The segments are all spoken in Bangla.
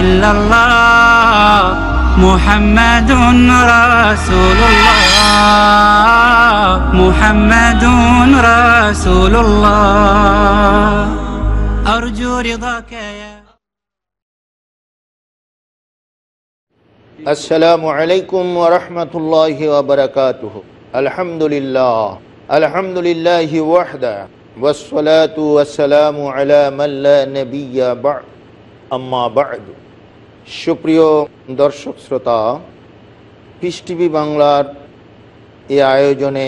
إلا الله محمد رسول الله محمد رسول الله أرجو رضاك يا السلام عليكم ورحمة الله وبركاته الحمد لله الحمد لله وحده والصلاة والسلام على من لا نبي بعد আম্মা সুপ্রিয় দর্শক শ্রোতা পিস টিভি বাংলার এ আয়োজনে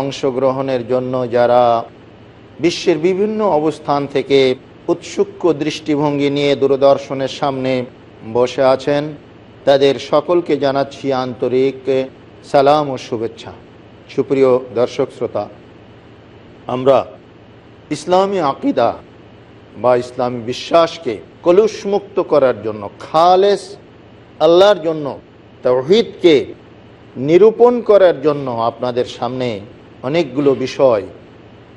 অংশগ্রহণের জন্য যারা বিশ্বের বিভিন্ন অবস্থান থেকে উৎসুক্য দৃষ্টিভঙ্গি নিয়ে দূরদর্শনের সামনে বসে আছেন তাদের সকলকে জানাচ্ছি আন্তরিক সালাম ও শুভেচ্ছা সুপ্রিয় দর্শক শ্রোতা আমরা ইসলামী আকিদা বা ইসলামী বিশ্বাসকে কলুষমুক্ত করার জন্য খালেস আল্লাহর জন্য তহিদকে নিরূপণ করার জন্য আপনাদের সামনে অনেকগুলো বিষয়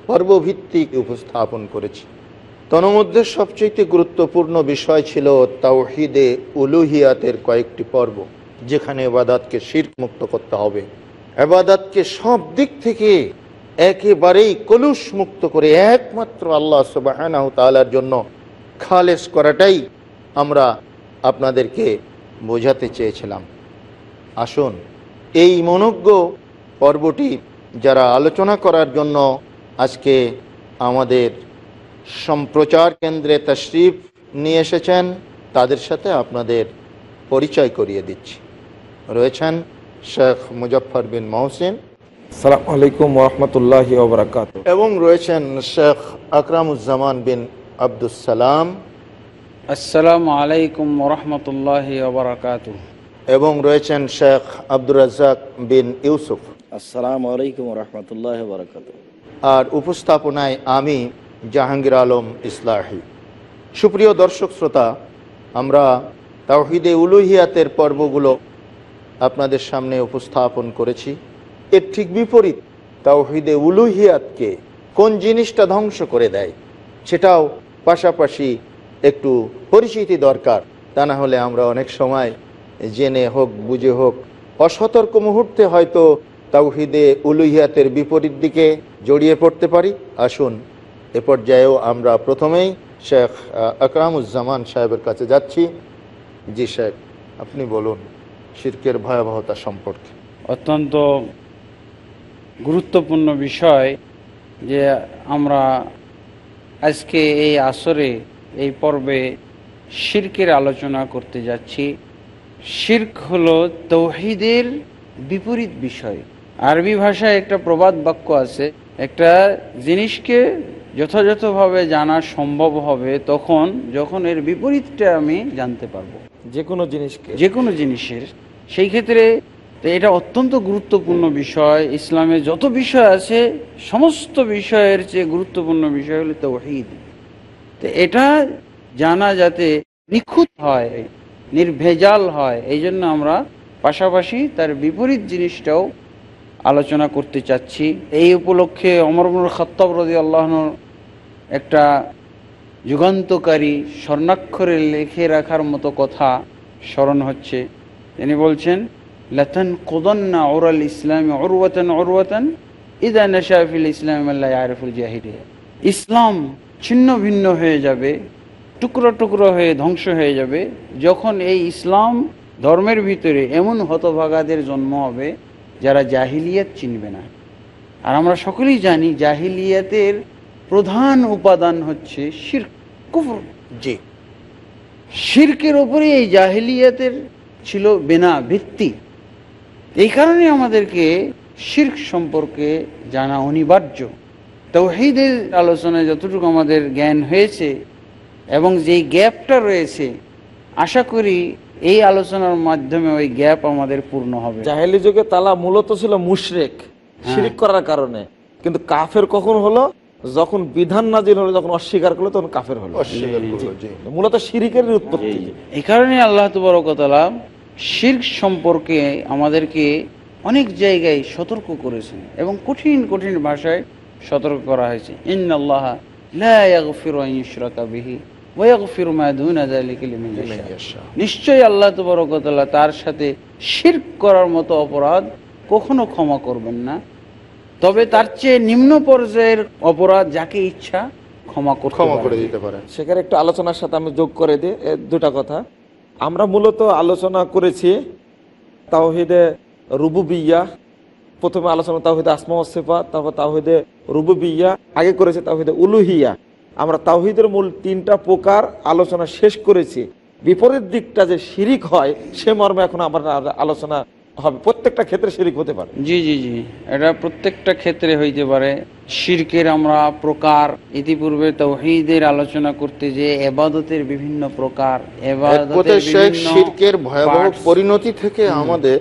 পর্বভিত্তিক উপস্থাপন করেছি তনমধ্যে সবচেয়ে গুরুত্বপূর্ণ বিষয় ছিল তাওহিদে উলুহিয়াতের কয়েকটি পর্ব যেখানে এবাদাতকে শির মুক্ত করতে হবে এবাদাতকে সব দিক থেকে একেবারেই কলুষ মুক্ত করে একমাত্র আল্লাহ সুবাহ জন্য খালেস করাটাই আমরা আপনাদেরকে বোঝাতে চেয়েছিলাম আসুন এই মনজ্ঞ পর্বটি যারা আলোচনা করার জন্য আজকে আমাদের সম্প্রচার কেন্দ্রে তশরিফ নিয়ে এসেছেন তাদের সাথে আপনাদের পরিচয় করিয়ে দিচ্ছি রয়েছেন শেখ মুজফর বিন মহসিন সালাম আলাইকুম রহমতুল্লাহ এবং রয়েছেন শেখ আকরামুজ্জামান বিন আব্দুল সালাম আসসালামু আলাইকুম রহমতুল্লাহ ওবরাকাত এবং রয়েছেন শেখ আব্দুর রাজাক বিন ইউসুফ আসসালামু আলাইকুম রহমতুল্লাহ বরাকাত আর উপস্থাপনায় আমি জাহাঙ্গীর আলম ইসলাহি সুপ্রিয় দর্শক শ্রোতা আমরা তাওহিদে উলুহিয়াতের পর্বগুলো আপনাদের সামনে উপস্থাপন করেছি এর ঠিক বিপরীত তাওহিদে উলুহিয়াতকে কোন জিনিসটা ধ্বংস করে দেয় সেটাও পাশাপাশি একটু পরিচিতি দরকার তা না হলে আমরা অনেক সময় জেনে হোক বুঝে হোক অসতর্ক মুহূর্তে হয়তো তাউহিদে উলুহিয়াতের বিপরীত দিকে জড়িয়ে পড়তে পারি আসুন এ পর্যায়েও আমরা প্রথমেই শেখ আকরামুজ্জামান সাহেবের কাছে যাচ্ছি জি শেখ আপনি বলুন শির্কের ভয়াবহতা সম্পর্কে অত্যন্ত গুরুত্বপূর্ণ বিষয় যে আমরা আজকে এই আসরে এই পর্বে শির্কের আলোচনা করতে যাচ্ছি শির্ক হলো তৌহিদের বিপরীত বিষয় আরবি ভাষায় একটা প্রবাদ বাক্য আছে একটা জিনিসকে যথাযথভাবে জানা সম্ভব হবে তখন যখন এর বিপরীতটা আমি জানতে পারবো যে কোনো জিনিসকে যে কোনো জিনিসের সেই ক্ষেত্রে তো এটা অত্যন্ত গুরুত্বপূর্ণ বিষয় ইসলামে যত বিষয় আছে সমস্ত বিষয়ের চেয়ে গুরুত্বপূর্ণ বিষয় হলো তৌহিদ তো এটা জানা যাতে নিখুঁত হয় নির্ভেজাল হয় এই জন্য আমরা পাশাপাশি তার বিপরীত জিনিসটাও আলোচনা করতে চাচ্ছি এই উপলক্ষে অমরমুল খত্তব রদি আল্লাহনুর একটা যুগান্তকারী স্বর্ণাক্ষরে লেখে রাখার মতো কথা স্মরণ হচ্ছে তিনি বলছেন লতন কোদন্না ওরাল ইসলামী অরুয়াতন অরুয়াতন ইদা নশাফিল ইসলাম আল্লাহ আরফুল জাহিরিয়া ইসলাম ছিন্ন ভিন্ন হয়ে যাবে টুকরো টুকরো হয়ে ধ্বংস হয়ে যাবে যখন এই ইসলাম ধর্মের ভিতরে এমন হতভাগাদের জন্ম হবে যারা জাহিলিয়াত চিনবে না আর আমরা সকলেই জানি জাহিলিয়াতের প্রধান উপাদান হচ্ছে শির যে শির্কের ওপরে এই জাহিলিয়াতের ছিল বেনা ভিত্তি এই কারণে আমাদেরকে শির্ক সম্পর্কে জানা অনিবার্য তৌহিদের আলোচনায় যতটুকু আমাদের জ্ঞান হয়েছে এবং যেই গ্যাপটা রয়েছে আশা করি এই আলোচনার মাধ্যমে ওই গ্যাপ আমাদের পূর্ণ হবে জাহেলি যুগে তালা মূলত ছিল মুশরেক হ্যাঁ। শিরিক করার কারণে কিন্তু কাফের কখন হলো যখন বিধান নাজিল হলো যখন অস্বীকার করলো তখন কাফের হলো মূলত শিরিকের উৎপত্তি এই কারণে আল্লাহ কথা শির্ক সম্পর্কে আমাদেরকে অনেক জায়গায় সতর্ক করেছেন এবং কঠিন কঠিন ভাষায় সতর্ক করা হয়েছে ইন্নআল্লাহ নিশ্চয়ই আল্লাহ তবরকতাল্লাহ তার সাথে শির্ক করার মতো অপরাধ কখনো ক্ষমা করবেন না তবে তার চেয়ে নিম্ন পর্যায়ের অপরাধ যাকে ইচ্ছা ক্ষমা ক্ষমা করে দিতে পারে সেখানে একটু আলোচনার সাথে আমি যোগ করে দিই দুটা কথা আমরা মূলত আলোচনা করেছি তাওহিদে বিয়া প্রথমে আলোচনা তাওহিদে আসমা সেফা তারপর তাওহিদে বিয়া আগে করেছে তাওহিদে উলুহিয়া আমরা তাওহিদের মূল তিনটা প্রকার আলোচনা শেষ করেছি বিপরীত দিকটা যে শিরিক হয় সে মর্মে এখন আমরা আলোচনা হবে প্রত্যেকটা ক্ষেত্রে শিরিক হতে পারে জি জি জি এটা প্রত্যেকটা ক্ষেত্রে হইতে পারে শিরকের আমরা প্রকার ইতিপূর্বে তৌহিদের আলোচনা করতে যে এবাদতের বিভিন্ন প্রকার শিরকের ভয়াবহ পরিণতি থেকে আমাদের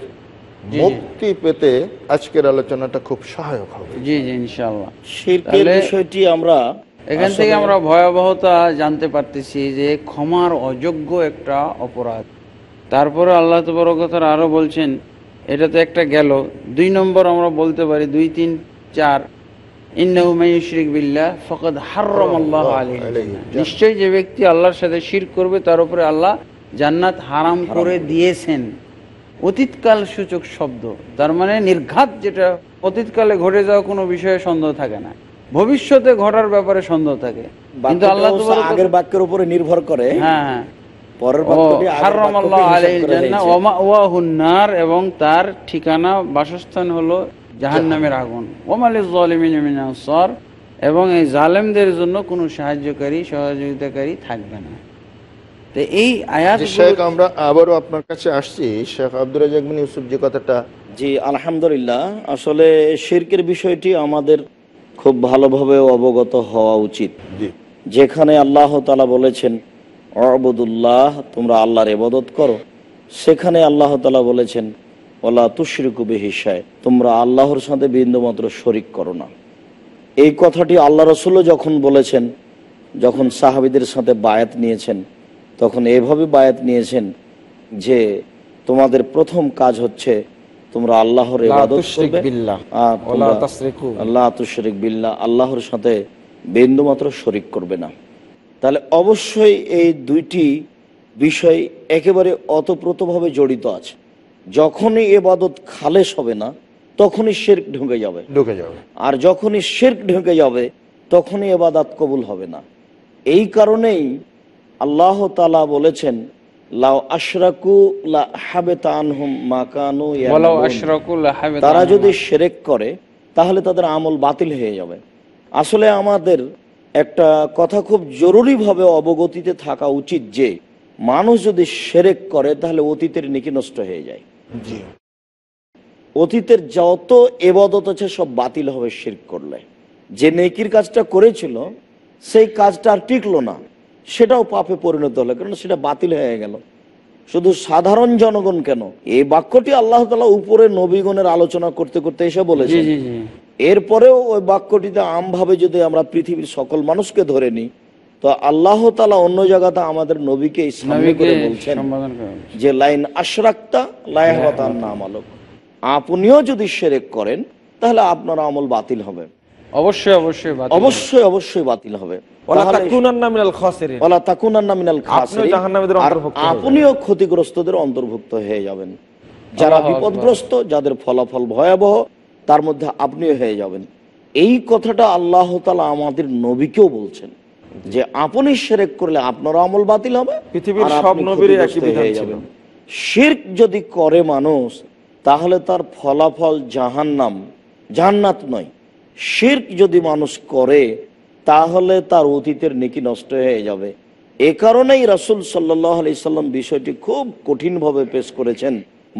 মুক্তি পেতে আজকের আলোচনাটা খুব সহায়ক হবে জি জি ইনশাআল্লাহ শিরকের বিষয়টি আমরা এখান থেকে আমরা ভয়াবহতা জানতে পারতেছি যে ক্ষমার অযোগ্য একটা অপরাধ তারপরে আল্লাহ তো বড় কথা আরো বলছেন এটা তো একটা গেল দুই নম্বর আমরা বলতে পারি দুই তিন চার নিশ্চয় যে ব্যক্তি আল্লাহর সাথে শির করবে তার উপরে আল্লাহ জান্নাত হারাম করে দিয়েছেন অতীতকাল সূচক শব্দ তার মানে নির্ঘাত যেটা অতীতকালে ঘটে যাওয়া কোনো বিষয়ে সন্দেহ থাকে না ভবিষ্যতে ঘটার ব্যাপারে সন্দেহ থাকে কিন্তু আল্লাহ আগের বাক্যের উপরে নির্ভর করে হ্যাঁ হ্যাঁ এবং তার ঠিকানা বাসস্থান হলো জাহান্নামের আগুন ওমালিসর এবং এই জালেমদের জন্য কোন সাহায্যকারী সহযোগিতাকারী থাকবে না এই শেখ আমরা আবারও আপনার কাছে আসছি শেখ যে আলহামদুলিল্লাহ আসলে বিষয়টি আমাদের খুব ভালোভাবে অবগত হওয়া উচিত যেখানে আল্লাহ তালা বলেছেন অবদুল্লাহ তোমরা আল্লাহর এবাদত করো সেখানে আল্লাহ তালা বলেছেন ওলা তুশ্রিকুবি হিসায় তোমরা আল্লাহর সাথে বিন্দুমাত্র শরিক করো না এই কথাটি আল্লাহ রসুলও যখন বলেছেন যখন সাহাবিদের সাথে বায়াত নিয়েছেন তখন এভাবে বায়াত নিয়েছেন যে তোমাদের প্রথম কাজ হচ্ছে তোমরা আল্লাহর আল্লাহ আল্লাহর সাথে বিন্দুমাত্র শরিক করবে না তাহলে অবশ্যই এই দুইটি বিষয় একেবারে অতপ্রতভাবে জড়িত আছে যখনই এবাদত খালেস হবে না তখনই শেরক ঢুকে যাবে ঢুকে যাবে আর যখনই শেরক ঢুকে যাবে তখনই এবাদাত কবুল হবে না এই কারণেই আল্লাহ তালা বলেছেন লাও আশরাকু মাকানু তারা যদি সেরেক করে তাহলে তাদের আমল বাতিল হয়ে যাবে আসলে আমাদের একটা কথা খুব জরুরিভাবে অবগতিতে থাকা উচিত যে মানুষ যদি সেরেক করে তাহলে অতীতের নিকি নষ্ট হয়ে যায় অতীতের যত এবাদত আছে সব বাতিল হবে শির করলে যে নেকির কাজটা করেছিল সেই কাজটা আর টিকলো না সেটাও পাপে পরিণত হলো কেন সেটা বাতিল হয়ে গেল শুধু সাধারণ জনগণ কেন এই বাক্যটি আল্লাহ তালা উপরে নবীগণের আলোচনা করতে করতে এসে বলেছে এরপরেও ওই বাক্যটিতে আমভাবে যদি আমরা পৃথিবীর সকল মানুষকে ধরে নিই তো আল্লাহ তালা অন্য জায়গাতে আমাদের নবীকে ইসলামী করে বলছেন যে লাইন আশরাক্তা লায়াহতার নাম আলোক আপনিও যদি সেরেক করেন তাহলে আপনার আমল বাতিল হবে যারা বিপদগ্রস্ত যাদের ফলাফল ভয়াবহ তার মধ্যে আপনিও হয়ে যাবেন এই কথাটা আল্লাহ তালা আমাদের নবীকেও বলছেন যে আপনি সেরেক করলে আপনারও আমল বাতিল হবে পৃথিবীর সব নবীর যদি করে মানুষ তাহলে তার ফলাফল নাম জান্নাত নয় শির যদি মানুষ করে তাহলে তার অতীতের নেকি নষ্ট হয়ে যাবে এ কারণেই রাসুল সাল্লাহ আলি সাল্লাম বিষয়টি খুব কঠিনভাবে পেশ করেছেন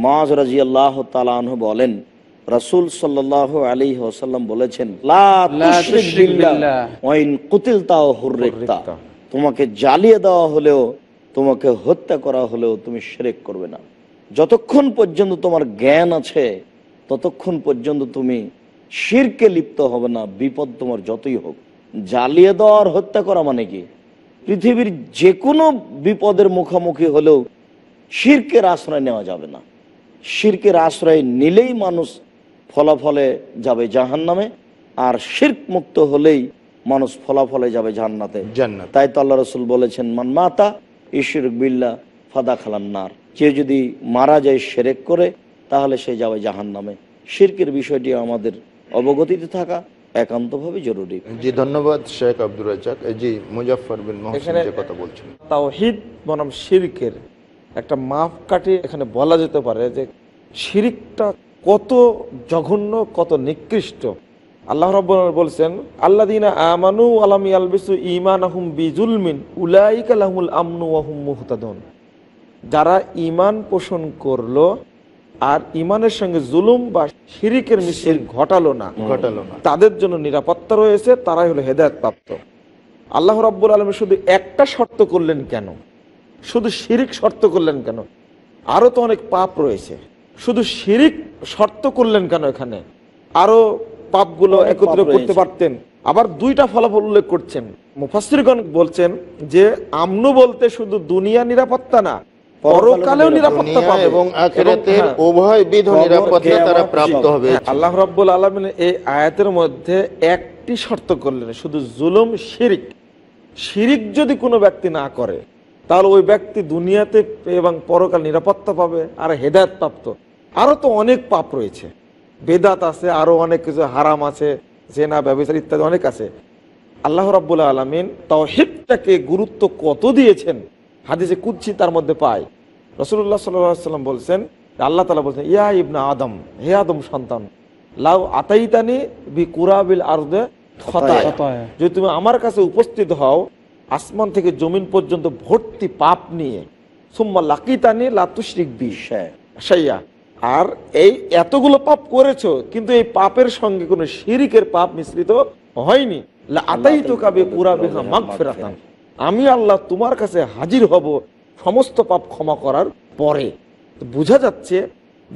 মাজ রাজি আল্লাহ তালাহ বলেন রাসুল সাল্লাহ আলী ওসাল্লাম বলেছেন তোমাকে জ্বালিয়ে দেওয়া হলেও তোমাকে হত্যা করা হলেও তুমি সেরেক করবে না যতক্ষণ পর্যন্ত তোমার জ্ঞান আছে ততক্ষণ পর্যন্ত তুমি শিরকে লিপ্ত হবে না বিপদ তোমার যতই হোক জ্বালিয়ে দেওয়া আর হত্যা করা মানে কি পৃথিবীর যে কোনো বিপদের মুখোমুখি হলেও শিরকের আশ্রয় নেওয়া যাবে না শিরকের আশ্রয় নিলেই মানুষ ফলাফলে যাবে জাহান নামে আর শির্ক মুক্ত হলেই মানুষ ফলাফলে যাবে জান্নাতে তাই তো আল্লাহ রসুল বলেছেন মান মাতা ঈশ্বর বিল্লা ফাদা খালান্নার কেউ যদি মারা যায় সেরেক করে তাহলে সে যাবে জাহান নামে শির্কের বিষয়টি আমাদের অবগতিতে থাকা একান্তভাবে জরুরি জি ধন্যবাদ শেখ জি কথা বলছেন বনাম একটা মাপ এখানে বলা যেতে পারে যে কত জঘন্য কত নিকৃষ্ট আল্লাহ রব বলছেন আল্লা দিনা আমানু আলাম আলবিসু ইমান আহম বিজুলমিন উলাইক আলহমুল আমনু আহম মুহতাদন যারা ইমান পোষণ করল আর ইমানের সঙ্গে জুলুম বা শিরিকের মিশ্রিক ঘটালো না ঘটালো না তাদের জন্য নিরাপত্তা রয়েছে তারাই হলো হেদায়ত প্রাপ্ত আল্লাহ রব্বুল আলম শুধু একটা শর্ত করলেন কেন শুধু শিরিক শর্ত করলেন কেন আরও তো অনেক পাপ রয়েছে শুধু শিরিক শর্ত করলেন কেন এখানে আরো পাপগুলো একত্রে করতে পারতেন আবার দুইটা ফলাফল উল্লেখ করছেন মুফাসিরগণ বলছেন যে আমনু বলতে শুধু দুনিয়া নিরাপত্তা না পরকালেও নিরাপত্তা পাবে এবং আখিরাতের হ্যাঁ, বিধ নিরাপত্তা তারা প্রাপ্ত হবে হ্যাঁ, আল্লাহ রাব্বুল আলামিন এই আয়াতের মধ্যে একটি শর্ত করলেন শুধু জুলুম শিরিক শিরিক যদি কোনো ব্যক্তি না করে তাহলে ওই ব্যক্তি দুনিয়াতে এবং পরকাল নিরাপত্তা পাবে আর হেদায়ত প্রাপ্ত আরও তো অনেক পাপ রয়েছে বেদাত আছে আরও অনেক কিছু হারাম আছে জেনা ব্যবসার ইত্যাদি অনেক আছে আল্লাহ রাবুল্লাহ আলমিন তাওহিদটাকে গুরুত্ব কত দিয়েছেন হাদিসে কুচ্ছি তার মধ্যে পায় রসুল্লাহ সাল্লাম বলছেন আল্লাহ তালা বলছেন ইয়া ইবনা আদম হে আদম সন্তান লাউ আতাইতানি বি কুরাবিল আর যদি তুমি আমার কাছে উপস্থিত হও আসমান থেকে জমিন পর্যন্ত ভর্তি পাপ নিয়ে সুম্মা লাকিতানি লাতুশ্রিক বিষয়া আর এই এতগুলো পাপ করেছো কিন্তু এই পাপের সঙ্গে কোনো শিরিকের পাপ মিশ্রিত হয়নি আতাই তো কাবে পুরা বেহা মাগ ফেরাতাম আমি আল্লাহ তোমার কাছে হাজির হব সমস্ত পাপ ক্ষমা করার পরে বোঝা যাচ্ছে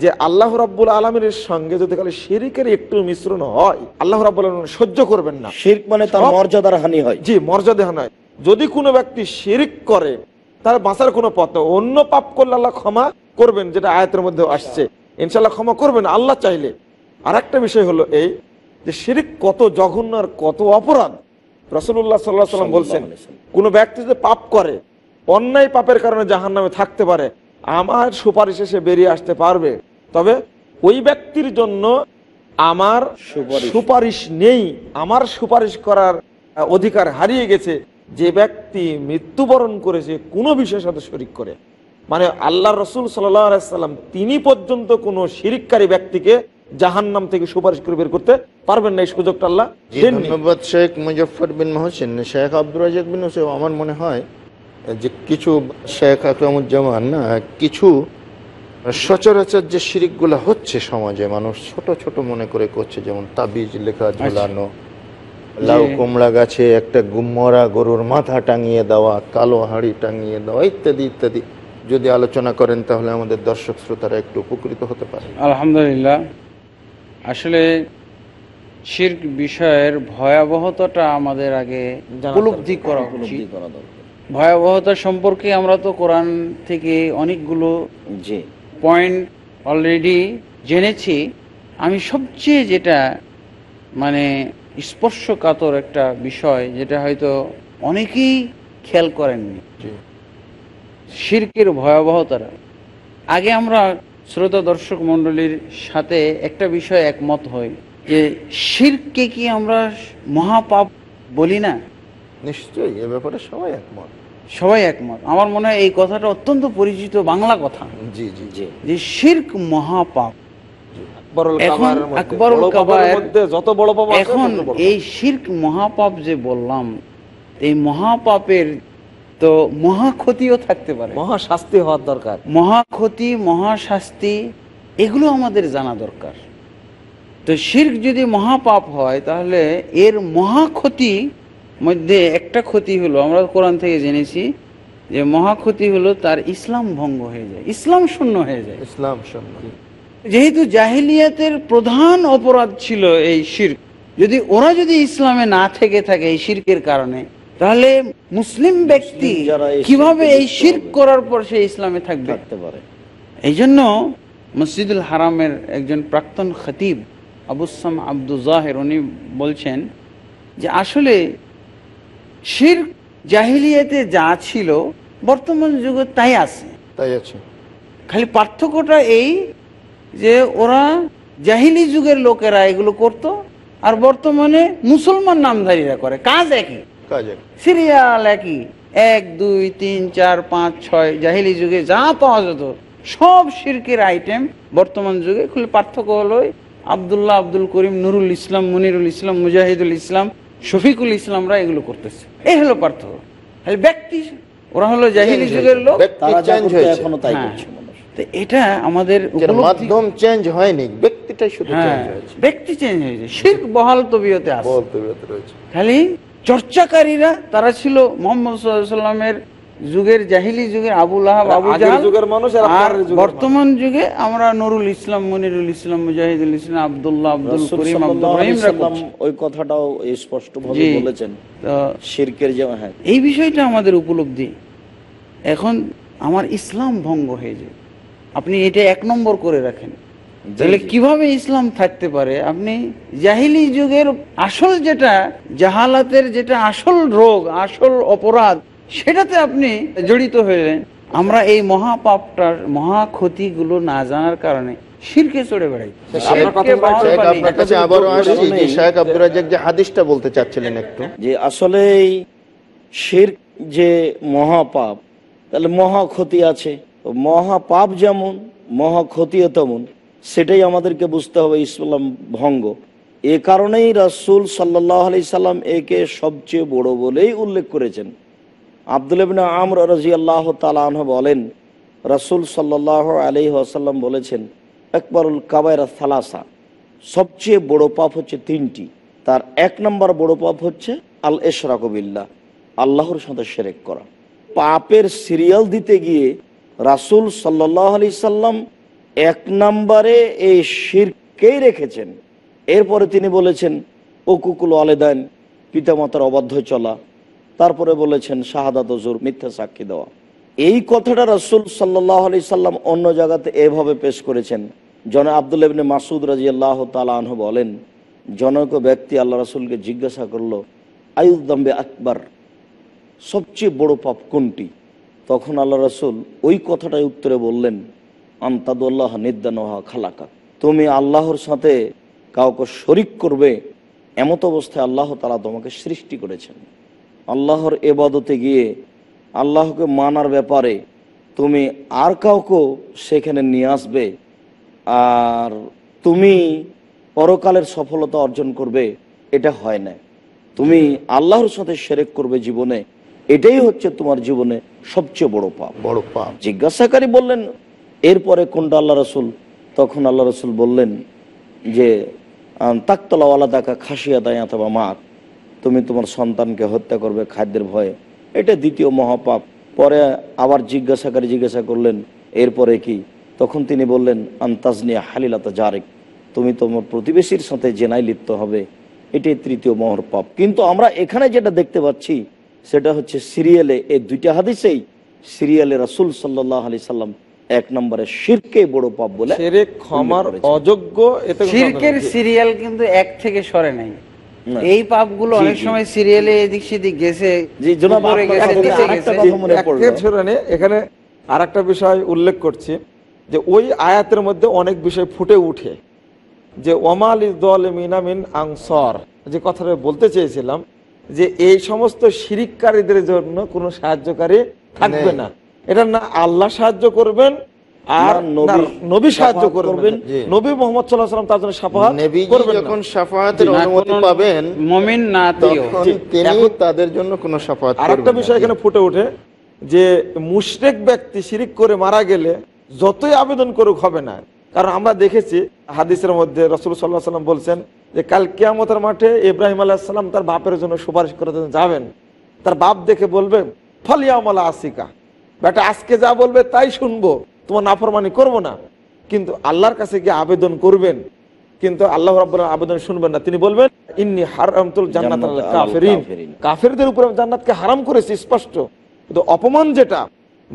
যে আল্লাহ রাব্বুল আলমের সঙ্গে যদি খালি শিরিকের একটু মিশ্রণ হয় আল্লাহ রাবুল আলম সহ্য করবেন না শির মানে তার মর্যাদার হানি হয় জি মর্যাদা হানি হয় যদি কোনো ব্যক্তি শিরিক করে তার বাঁচার কোনো পথ অন্য পাপ করলে আল্লাহ ক্ষমা করবেন যেটা আয়াতের মধ্যে আসছে ইনশাল্লাহ ক্ষমা করবেন আল্লাহ চাইলে আর একটা বিষয় হলো এই যে শিরিক কত জঘন্য আর কত অপরাধ রসুল্লাহ সাল্লাহ সাল্লাম বলছেন কোনো ব্যক্তি যদি পাপ করে অন্যায় পাপের কারণে জাহান নামে থাকতে পারে আমার সুপারিশে সে বেরিয়ে আসতে পারবে তবে ওই ব্যক্তির জন্য আমার সুপারিশ নেই আমার সুপারিশ করার অধিকার হারিয়ে গেছে যে ব্যক্তি মৃত্যুবরণ করেছে কোনো বিষয়ের সাথে শরিক করে মানে আল্লাহ রসুল সাল্লাম তিনি পর্যন্ত কোনো শিরিককারী ব্যক্তিকে জাহান্নাম থেকে সুপারিশ করে বের করতে পারবেন না এই সুযোগটা আল্লাহ শেখ মুজফর বিন মহসিন শেখ আব্দুল রাজাক বিন হোসেন আমার মনে হয় যে কিছু শেখ আকরামুজ্জামান না কিছু সচরাচর যে শিরিকগুলো হচ্ছে সমাজে মানুষ ছোট ছোট মনে করে করছে যেমন তাবিজ লেখা আচ্ছা। ঝুলানো লাউ কুমড়া গাছে একটা গুমরা গরুর মাথা টাঙিয়ে দেওয়া কালো হাড়ি টাঙিয়ে দেওয়া ইত্যাদি ইত্যাদি যদি আলোচনা করেন তাহলে আমাদের দর্শক শ্রোতারা একটু উপকৃত হতে পারে আলহামদুলিল্লাহ আসলে শির্ক বিষয়ের ভয়াবহতাটা আমাদের আগে উপলব্ধি করা হ্যাঁ, উচিত ভয়াবহতা সম্পর্কে আমরা তো কোরআন থেকে অনেকগুলো যে পয়েন্ট অলরেডি জেনেছি আমি সবচেয়ে যেটা মানে স্পর্শকাতর একটা বিষয় যেটা হয়তো অনেকেই খেয়াল করেননি শির্কের ভয়াবহতারা আগে আমরা শ্রোতা দর্শক মণ্ডলীর সাথে একটা বিষয় একমত হই যে শিরকে কি আমরা মহাপাপ বলি না নিশ্চয়ই এ ব্যাপারে সবাই একমত সবাই একমত আমার মনে হয় এই কথাটা অত্যন্ত পরিচিত বাংলা কথা জি জি জি যে শির্ক মহাপাপ এখন এই শির্ক মহাপাপ যে বললাম এই মহাপাপের তো মহাক্ষতিও থাকতে পারে হওয়ার দরকার মহাশাস্তি এগুলো আমাদের জানা দরকার তো শির্ক যদি মহাপাপ হয় তাহলে এর মহাক্ষতি মধ্যে একটা ক্ষতি হলো আমরা কোরআন থেকে জেনেছি যে মহাক্ষতি হলো তার ইসলাম ভঙ্গ হয়ে যায় ইসলাম শূন্য হয়ে যায় ইসলাম শূন্য যেহেতু জাহিলিয়াতের প্রধান অপরাধ ছিল এই শির যদি ওরা যদি ইসলামে না থেকে থাকে এই শির্কের কারণে তাহলে মুসলিম ব্যক্তি কিভাবে এই শির্ক করার পর সে ইসলামে থাকবে পারে এই জন্য মসজিদুল হারামের একজন প্রাক্তন খতিব আবুসাম আব্দুল জাহের উনি বলছেন যে আসলে শির জাহিলিয়াতে যা ছিল বর্তমান যুগে তাই আছে তাই আছে খালি পার্থক্যটা এই যে ওরা জাহিনী যুগের লোকেরা এগুলো করত আর বর্তমানে মুসলমান নামধারীরা করে কাজ একই সিরিয়াল একই এক দুই তিন চার পাঁচ ছয় জাহিলি যুগে যা পাওয়া যেত সব শিরকের আইটেম বর্তমান যুগে খুলে পার্থক্য হলো আবদুল্লাহ আব্দুল করিম নুরুল ইসলাম মনিরুল ইসলাম মুজাহিদুল ইসলাম শফিকুল ইসলামরা এগুলো করতেছে এই হলো পার্থক্য ব্যক্তি ওরা হলো জাহিলি যুগের লোক এখনো তাই হ্যাঁ। করছে এটা আমাদের মাধ্যম চেঞ্জ হয়নি শুধু চেঞ্জ হ্যাঁ, হয়েছে ব্যক্তি চেঞ্জ হয়েছে শির্ক বহাল তবিয়তে আছে বহাল তবিয়তে রয়েছে খালি চর্চাকারীরা তারা ছিল মোহাম্মদ যুগের জাহিলি যুগের আবুল আহাব আবু মানে যুগের মানুষ আর বর্তমান যুগে আমরা নুরুল ইসলাম মনিরুল ইসলাম মুজাহিদুল ইসলাম আব্দুল্লাহ আব্দুল করিম আব্দুল ওই কথাটাও স্পষ্ট ভাবে বলেছেন শিরকের যে হ্যাঁ এই বিষয়টা আমাদের উপলব্ধি এখন আমার ইসলাম ভঙ্গ হয়ে যায় আপনি এটা এক নম্বর করে রাখেন তাহলে কিভাবে ইসলাম থাকতে পারে আপনি জাহিলি যুগের আসল যেটা জাহালাতের যেটা আসল রোগ আসল অপরাধ সেটাতে আপনি জড়িত হলেন আমরা এই মহাপাপটার মহা ক্ষতিগুলো না জানার কারণে শিরকে চড়ে বেড়াই শেখ যে বলতে চাচ্ছিলেন একটু যে শির যে মহাপাপ তাহলে মহা ক্ষতি আছে মহা পাপ যেমন মহা ক্ষতিও তেমন সেটাই আমাদেরকে বুঝতে হবে ইসলাম ভঙ্গ এ কারণেই রাসুল সাল্লাহ আলি সাল্লাম একে সবচেয়ে বড় বলেই উল্লেখ করেছেন আবদুল আমর রাজি আল্লাহ তালাহ বলেন রাসুল সাল্লাহ আলি আসাল্লাম বলেছেন একবারুল কাবায়রা থালাসা সবচেয়ে বড় পাপ হচ্ছে তিনটি তার এক নম্বর বড় পাপ হচ্ছে আল এশরাকবিল্লা আল্লাহর সাথে সেরেক করা পাপের সিরিয়াল দিতে গিয়ে রাসুল সাল্লাহ আলি সাল্লাম এক নম্বরে এই শিরকেই রেখেছেন এরপরে তিনি বলেছেন ও কুকুল আলেদান পিতামাতার অবাধ্য চলা তারপরে বলেছেন শাহাদাত জোর মিথ্যা সাক্ষী দেওয়া এই কথাটা রসুল সাল্লাহ আলি সাল্লাম অন্য জায়গাতে এভাবে পেশ করেছেন জন আবদুল ইবনে মাসুদ রাজি আল্লাহ তালাহ বলেন জনক ব্যক্তি আল্লাহ রসুলকে জিজ্ঞাসা করল আয়ুদ্দম্বে আকবর সবচেয়ে বড় পাপ কোনটি তখন আল্লাহ রসুল ওই কথাটাই উত্তরে বললেন আন্তাদুল্লাহ নিদ্দানোহা খালাকা তুমি আল্লাহর সাথে কাউকে শরিক করবে এমত অবস্থায় আল্লাহ তারা তোমাকে সৃষ্টি করেছেন আল্লাহর এবাদতে গিয়ে আল্লাহকে মানার ব্যাপারে তুমি আর কাউকে সেখানে নিয়ে আসবে আর তুমি পরকালের সফলতা অর্জন করবে এটা হয় না তুমি আল্লাহর সাথে সেরেক করবে জীবনে এটাই হচ্ছে তোমার জীবনে সবচেয়ে বড় পাপ বড় পাপ জিজ্ঞাসাকারী বললেন এরপরে কোনটা আল্লাহ রসুল তখন আল্লাহ রসুল বললেন যে তাকতলাওয়ালা দেখা খাসিয়া দায় অথবা মাক তুমি তোমার সন্তানকে হত্যা করবে খাদ্যের ভয়ে এটা দ্বিতীয় মহাপাপ পরে আবার জিজ্ঞাসাকারী জিজ্ঞাসা করলেন এরপরে কি তখন তিনি বললেন আন্তাজনিয়া হালিলাতা জারেক তুমি তোমার প্রতিবেশীর সাথে জেনাই লিপ্ত হবে এটাই তৃতীয় মহর পাপ কিন্তু আমরা এখানে যেটা দেখতে পাচ্ছি সেটা হচ্ছে সিরিয়ালে এই দুইটা হাদিসেই সিরিয়ালে রাসুল সাল্লাহ আলি সাল্লাম এক নম্বরে শিরকে বড় পাপ বলে ক্ষমার অযোগ্য শিরকের সিরিয়াল কিন্তু এক থেকে সরে নাই এই পাপগুলো অনেক সময় সিরিয়ালে এদিক সেদিক গেছে এখানে আর একটা বিষয় উল্লেখ করছি যে ওই আয়াতের মধ্যে অনেক বিষয় ফুটে উঠে যে ওমাল ইদল মিনামিন আংসর যে কথাটা বলতে চেয়েছিলাম যে এই সমস্ত শিরিককারীদের জন্য কোন সাহায্যকারী থাকবে না এটা না আল্লাহ সাহায্য করবেন আর নবী সাহায্য করবেন নবী মোহাম্মদ সাল্লাহ সাল্লাম তার জন্য সাফাহাত যখন সাফাহাতের অনুমতি পাবেন মুমিন না তিনি তাদের জন্য কোনো সাফাহাত আরেকটা বিষয় এখানে ফুটে ওঠে যে মুশরেক ব্যক্তি শিরিক করে মারা গেলে যতই আবেদন করুক হবে না কারণ আমরা দেখেছি হাদিসের মধ্যে রসুল সাল্লাহ সাল্লাম বলছেন যে কাল কেয়ামতের মাঠে ইব্রাহিম আল্লাহ সাল্লাম তার বাপের জন্য সুপারিশ করে যাবেন তার বাপ দেখে বলবে ফলিয়ামলা আসিকা বেটা আজকে যা বলবে তাই শুনবো তোমার নাফরমানি করব না কিন্তু আল্লাহর কাছে গিয়ে আবেদন করবেন কিন্তু আল্লাহ রাবুল্লাহ আবেদন শুনবেন না তিনি বলবেন ইন্নি হারামতুল জান্নাত কাফেরিন কাফেরদের উপরে জান্নাতকে হারাম করেছি স্পষ্ট কিন্তু অপমান যেটা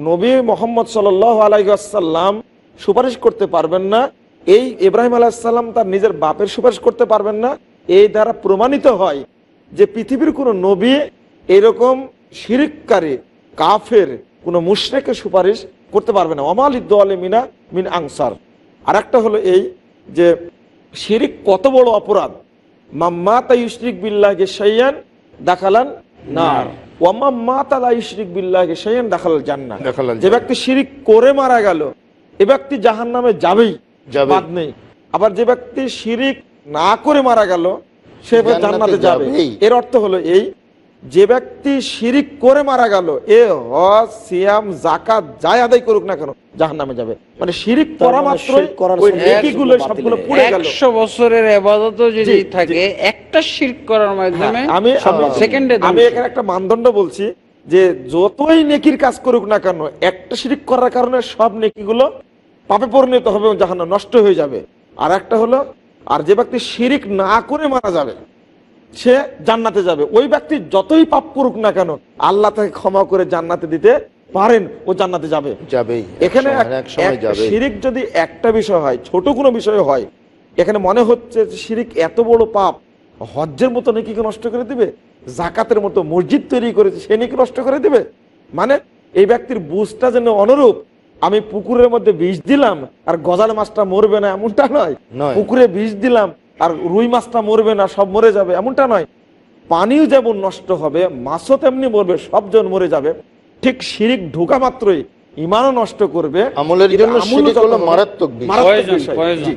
নবী মোহাম্মদ সাল আলাইসাল্লাম সুপারিশ করতে পারবেন না এই ইব্রাহিম আলাহিসাল্লাম তার নিজের বাপের সুপারিশ করতে পারবেন না এই দ্বারা প্রমাণিত হয় যে পৃথিবীর কোনো নবী এরকম শিরিককারী কাফের কোনো মুশ্রেকে সুপারিশ করতে পারবে না অমাল ইদ্দ মিনা মিন আংসার আর একটা হলো এই যে শিরিক কত বড় অপরাধ মাম্মা মাম্মাতা ইউশরিক বিল্লাহকে সাইয়ান দেখালান নার যে ব্যক্তি শিরিক করে মারা গেল এ ব্যক্তি জাহান নামে যাবেই বাদ নেই আবার যে ব্যক্তি শিরিক না করে মারা গেল সে জান্নাতে যাবে এর অর্থ হলো এই যে ব্যক্তি শিরিক করে মারা গেল এ হজ সিয়াম জাকাত যাই আদায় করুক না কেন জাহান নামে যাবে মানে শিরিক করা মানে মাত্র সবগুলো পুড়ে গেল বছরের ইবাদত যদি থাকে একটা শিরিক করার মাধ্যমে হ্যাঁ, আমি সেকেন্ডে আমি এখানে একটা মানদণ্ড বলছি যে যতই নেকির কাজ করুক না কেন একটা শিরিক করার কারণে সব নেকিগুলো পাপে পরিণত হবে এবং জাহান্ন নষ্ট হয়ে যাবে আর একটা হলো আর যে ব্যক্তি শিরিক না করে মারা যাবে সে জান্নাতে যাবে ওই ব্যক্তি যতই পাপ করুক না কেন আল্লাহ তাকে ক্ষমা করে জান্নাতে দিতে পারেন ও জান্নাতে যাবে যাবেই এখানে শিরিক যদি একটা বিষয় হয় ছোট কোনো বিষয় হয় এখানে মনে হচ্ছে শিরিক এত বড় পাপ হজ্জের মতো নেকিকে নষ্ট করে দিবে জাকাতের মতো মসজিদ তৈরি করেছে সে নাকি নষ্ট করে দিবে মানে এই ব্যক্তির বুঝটা যেন অনুরূপ আমি পুকুরের মধ্যে বিষ দিলাম আর গজাল মাছটা মরবে না এমনটা নয় পুকুরে বিষ দিলাম আর রুই মাছটা মরবে না সব মরে যাবে এমনটা নয় পানিও যেমন নষ্ট হবে মাছও তেমনি মরবে সবজন মরে যাবে ঠিক শিরিক ঢোকা মাত্রই ইমানও নষ্ট করবে আমলের জন্য মারাত্মক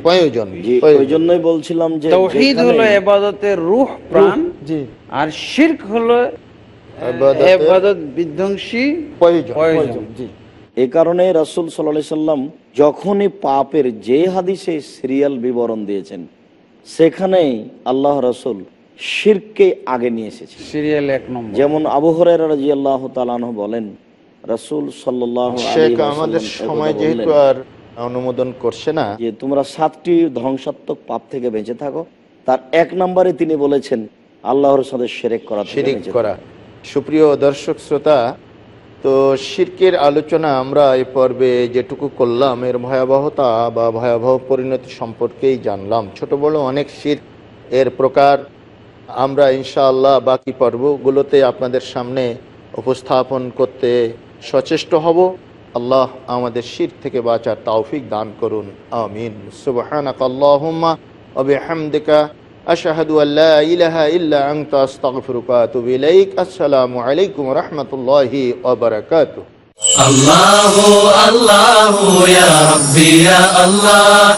প্রয়োজন ওই জন্যই বলছিলাম যে তাওহীদ হলো ইবাদতের রূহ প্রাণ জি আর শিরক হলো ইবাদত বিধ্বংসী প্রয়োজন জি এ কারণে রাসুল সাল্লা সাল্লাম যখনই পাপের যে হাদিসে সিরিয়াল বিবরণ দিয়েছেন সেখানেই আল্লাহ রসুল শিরকে আগে নিয়ে এসেছে সিরিয়াল এক নম্বর যেমন আবহরে রাজি আল্লাহ তালানহ বলেন রাসুল আর অনুমোদন করছে না যে তোমরা সাতটি ধ্বংসাত্মক পাপ থেকে বেঁচে থাকো তার এক নম্বরে তিনি বলেছেন আল্লাহর সাথে সেরেক করা সুপ্রিয় দর্শক শ্রোতা তো শির্কের আলোচনা আমরা এ পর্বে যেটুকু করলাম এর ভয়াবহতা বা ভয়াবহ পরিণতি সম্পর্কেই জানলাম ছোট বড় অনেক শির এর প্রকার আমরা ইনশাআল্লাহ বাকি পর্বগুলোতে আপনাদের সামনে উপস্থাপন করতে সচেষ্ট হব আল্লাহ আমাদের শির থেকে বাঁচার তৌফিক দান করুন আমিন সুবাহ أشهد أن لا إله إلا أنت أستغفرك وأتوب إليك السلام عليكم ورحمة الله وبركاته الله الله يا ربي يا الله